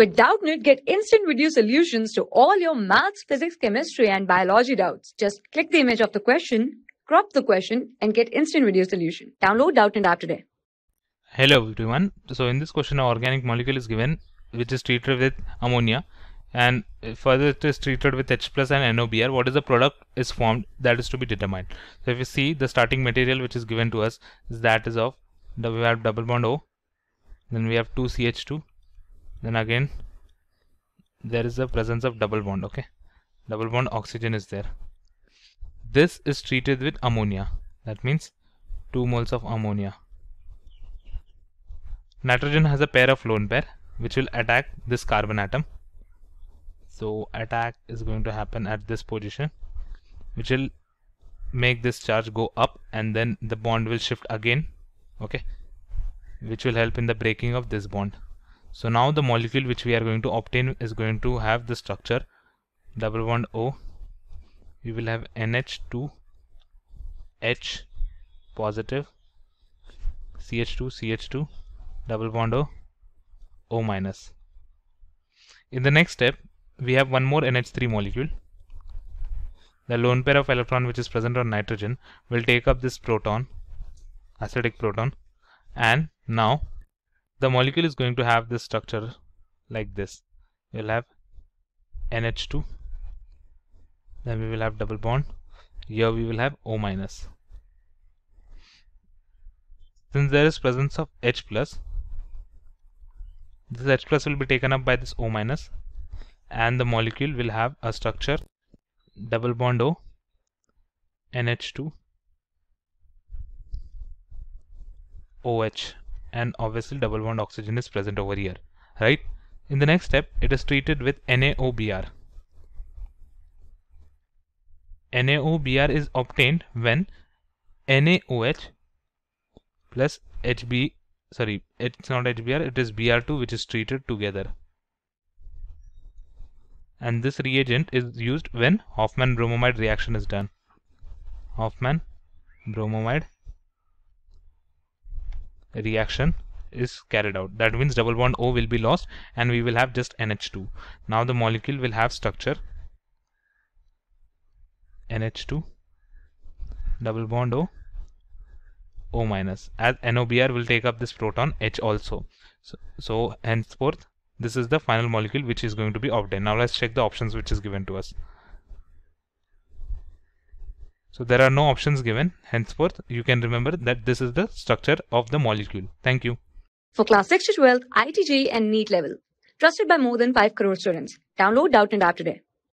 With Doubtnit, get instant video solutions to all your maths, physics, chemistry, and biology doubts. Just click the image of the question, crop the question, and get instant video solution. Download Doubtnit app today. Hello everyone. So in this question, an organic molecule is given, which is treated with ammonia, and further it is treated with H plus and NOBr. What is the product is formed that is to be determined. So if you see the starting material which is given to us, that is of we have double bond O, then we have two CH2 then again there is the presence of double bond okay double bond oxygen is there this is treated with ammonia that means 2 moles of ammonia nitrogen has a pair of lone pair which will attack this carbon atom so attack is going to happen at this position which will make this charge go up and then the bond will shift again okay which will help in the breaking of this bond so now the molecule which we are going to obtain is going to have the structure double bond O. We will have NH2 H positive CH2 CH2 double bond O O minus. In the next step we have one more NH3 molecule. The lone pair of electron which is present on nitrogen will take up this proton acidic proton and now the molecule is going to have this structure like this you'll have NH2 then we will have double bond here we will have O minus since there is presence of H plus this H plus will be taken up by this O minus and the molecule will have a structure double bond O NH2 OH and obviously double bond oxygen is present over here right in the next step it is treated with NaOBr NaOBr is obtained when NaOH plus HB sorry it's not HBr it is Br2 which is treated together and this reagent is used when Hoffman bromomide reaction is done Hoffman bromomide reaction is carried out that means double bond O will be lost and we will have just NH2 now the molecule will have structure NH2 double bond O O minus as NOBr will take up this proton H also so, so henceforth this is the final molecule which is going to be obtained now let's check the options which is given to us so there are no options given. Henceforth, you can remember that this is the structure of the molecule. Thank you. For class 6 to 12, ITG and NEET level. Trusted by more than 5 crore students. Download Doubt and App today.